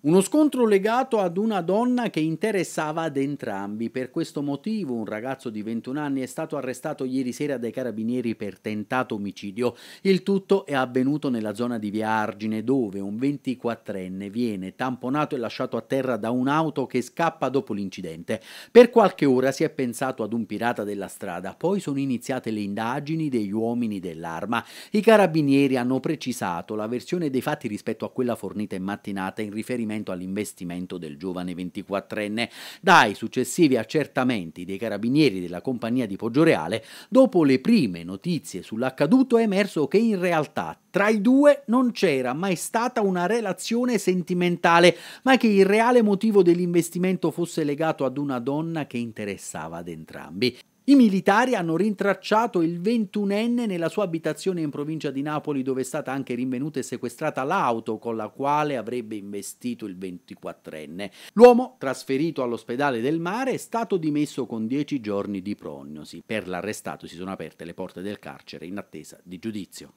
Uno scontro legato ad una donna che interessava ad entrambi. Per questo motivo un ragazzo di 21 anni è stato arrestato ieri sera dai carabinieri per tentato omicidio. Il tutto è avvenuto nella zona di Via Argine dove un 24enne viene tamponato e lasciato a terra da un'auto che scappa dopo l'incidente. Per qualche ora si è pensato ad un pirata della strada, poi sono iniziate le indagini degli uomini dell'arma. I carabinieri hanno precisato la versione dei fatti rispetto a quella fornita in mattinata in riferimento riferimento all'investimento del giovane 24enne. Dai successivi accertamenti dei carabinieri della compagnia di Poggioreale, dopo le prime notizie sull'accaduto è emerso che in realtà tra i due non c'era mai stata una relazione sentimentale, ma che il reale motivo dell'investimento fosse legato ad una donna che interessava ad entrambi. I militari hanno rintracciato il 21enne nella sua abitazione in provincia di Napoli dove è stata anche rinvenuta e sequestrata l'auto con la quale avrebbe investito il 24enne. L'uomo, trasferito all'ospedale del mare, è stato dimesso con 10 giorni di prognosi. Per l'arrestato si sono aperte le porte del carcere in attesa di giudizio.